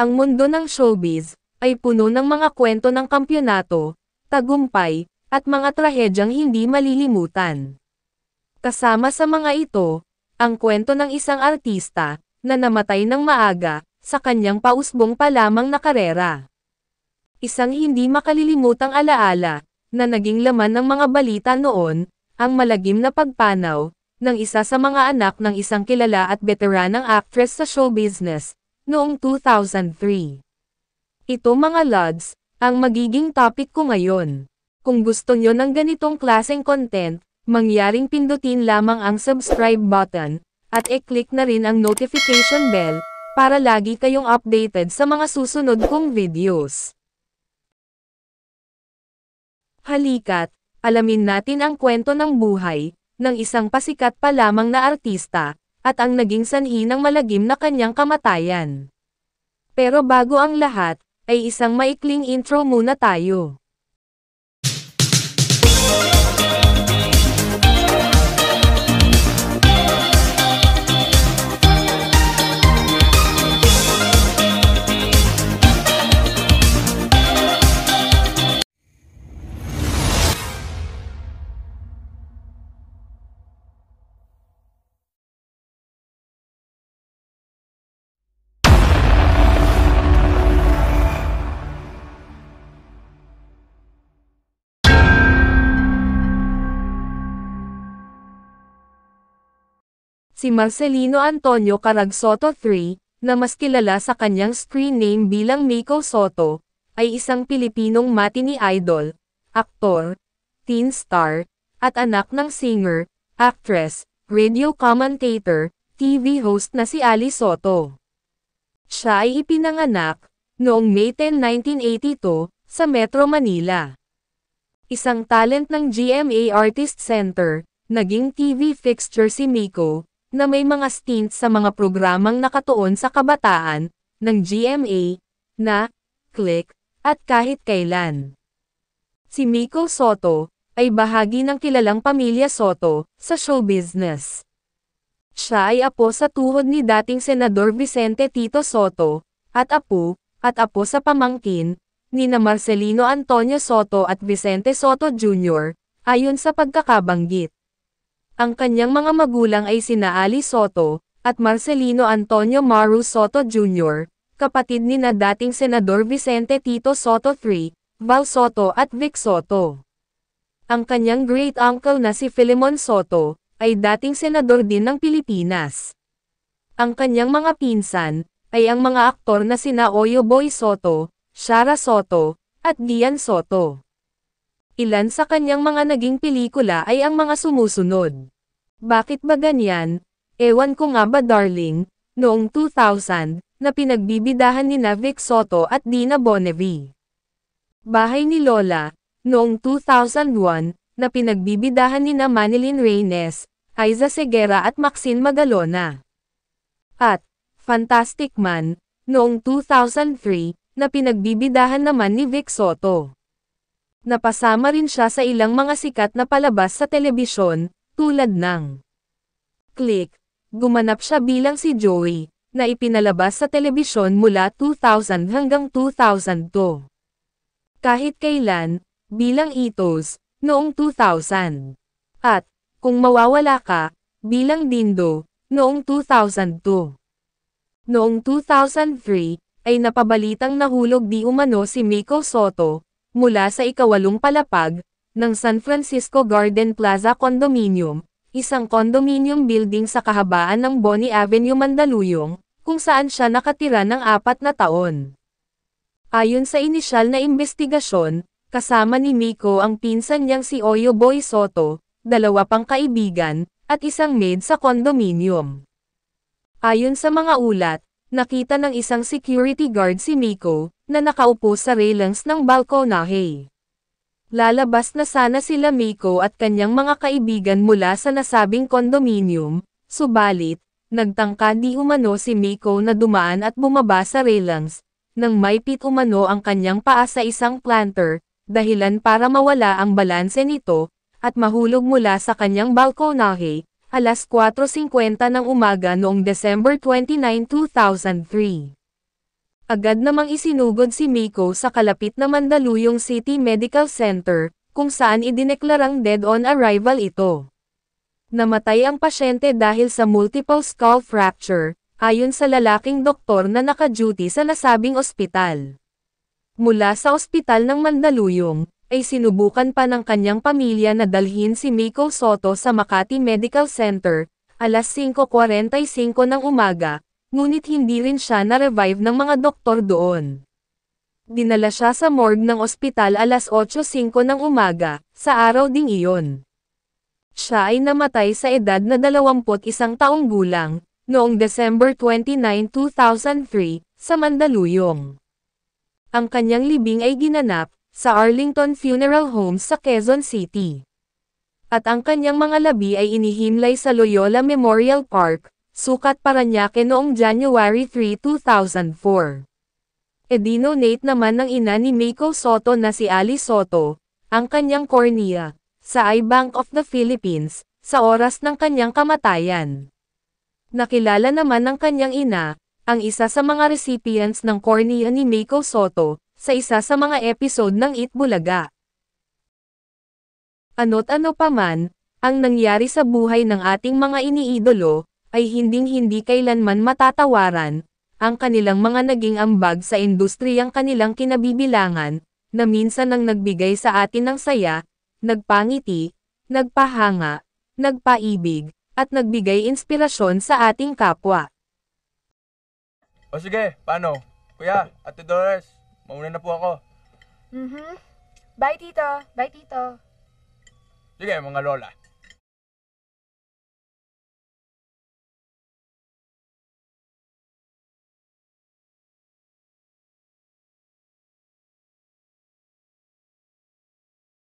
Ang mundo ng showbiz ay puno ng mga kwento ng kampyonato, tagumpay, at mga trahedyang hindi malilimutan. Kasama sa mga ito, ang kwento ng isang artista na namatay ng maaga sa kanyang pausbong pa lamang na karera. Isang hindi makalilimutang alaala na naging laman ng mga balita noon, ang malagim na pagpanaw ng isa sa mga anak ng isang kilala at veteranang actress sa show business noong 2003. Ito mga lods, ang magiging topic ko ngayon. Kung gusto nyo ng ganitong klaseng content, mangyaring pindutin lamang ang subscribe button, at e-click na rin ang notification bell, para lagi kayong updated sa mga susunod kong videos. Halika't, alamin natin ang kwento ng buhay, ng isang pasikat pa lamang na artista, at ang naging sanhi ng malagim na kanyang kamatayan. Pero bago ang lahat, ay isang maikling intro muna tayo. si Marcelino Antonio Carag Soto III, na mas kilala sa kanyang screen name bilang Miko Soto, ay isang Pilipinong matini idol, aktor, teen star, at anak ng singer, actress, radio commentator, TV host na si Ali Soto. Siya ay ipinanganak noong May 10, 1982, sa Metro Manila. Isang talent ng GMA Artist Center, naging TV fixture si Miko, na may mga stints sa mga programang nakatuon sa kabataan, ng GMA, na, click, at kahit kailan. Si Miko Soto, ay bahagi ng kilalang pamilya Soto, sa show business. Siya ay apo sa tuhod ni dating Senador Vicente Tito Soto, at apo, at apo sa pamangkin, ni na Marcelino Antonio Soto at Vicente Soto Jr., ayon sa pagkakabanggit. Ang kanyang mga magulang ay sina Ali Soto, at Marcelino Antonio Maru Soto Jr., kapatid ni na dating Senador Vicente Tito Soto III, Val Soto at Vic Soto. Ang kanyang great-uncle na si Filimon Soto, ay dating senador din ng Pilipinas. Ang kanyang mga pinsan, ay ang mga aktor na sina Oyo Boy Soto, Shara Soto, at Gian Soto. Ilan sa kanyang mga naging pelikula ay ang mga sumusunod. Bakit ba ganyan? Ewan ko nga ba darling, noong 2000, na pinagbibidahan ni Vic Soto at Dina Bonevi. Bahay ni Lola, noong 2001, na pinagbibidahan ni na Manilyn Reynes, Aiza Segera at Maxine Magalona. At, Fantastic Man, noong 2003, na pinagbibidahan naman ni Vic Soto. Napasama rin siya sa ilang mga sikat na palabas sa telebisyon, tulad ng Click. Gumanap siya bilang si Joey, na ipinalabas sa telebisyon mula 2000 hanggang 2002. Kahit kailan, bilang Itos, noong 2000. At, kung mawawala ka, bilang Dindo, noong 2002. Noong 2003, ay napabalitang nahulog di umano si Miko Soto, Mula sa ikawalong palapag, ng San Francisco Garden Plaza Condominium, isang condominium building sa kahabaan ng Bonnie Avenue Mandaluyong, kung saan siya nakatira ng apat na taon. Ayon sa inisyal na investigasyon, kasama ni Miko ang pinsan niyang si Oyo Boy Soto, dalawa pang kaibigan, at isang maid sa condominium. Ayon sa mga ulat, nakita ng isang security guard si Miko, na nakaupo sa railings ng balkonahe. Lalabas na sana sila Miko at kanyang mga kaibigan mula sa nasabing kondominium, subalit, nagtangka di umano si Miko na dumaan at bumaba sa railings, nang maipit umano ang kanyang paa sa isang planter, dahilan para mawala ang balanse nito, at mahulog mula sa kanyang balkonahe, alas 4.50 ng umaga noong December 29, 2003. Agad namang isinugod si Miko sa kalapit na Mandaluyong City Medical Center, kung saan idineklarang dead on arrival ito. Namatay ang pasyente dahil sa multiple skull fracture, ayon sa lalaking doktor na naka-duty sa nasabing ospital. Mula sa ospital ng Mandaluyong, ay sinubukan pa ng kanyang pamilya na dalhin si Miko Soto sa Makati Medical Center, alas 5.45 ng umaga, ngunit hindi rin siya na-revive ng mga doktor doon. Dinala siya sa morgue ng ospital alas 8.05 ng umaga, sa araw ding iyon. Siya ay namatay sa edad na 21 taong gulang, noong December 29, 2003, sa Mandaluyong. Ang kanyang libing ay ginanap, sa Arlington Funeral Home sa Quezon City. At ang kanyang mga labi ay inihimlay sa Loyola Memorial Park, sukat Paranaque noong January 3, 2004. E dinonate naman ng ina ni Mako Soto na si Ali Soto, ang kanyang cornea, sa I-Bank of the Philippines, sa oras ng kanyang kamatayan. Nakilala naman ng kanyang ina, ang isa sa mga recipients ng cornea ni Mako Soto, sa isa sa mga episode ng It Bulaga. Ano't ano paman, ang nangyari sa buhay ng ating mga iniidolo, ay hinding-hindi kailanman matatawaran, ang kanilang mga naging ambag sa industriyang kanilang kinabibilangan, na minsan ang nagbigay sa atin ng saya, nagpangiti, nagpahanga, nagpaibig, at nagbigay inspirasyon sa ating kapwa. O sige, paano? Kuya, Ate Dolores, mauna na po ako. Mhm. Bye, Tito. Bye, Tito. Sige, mga lola.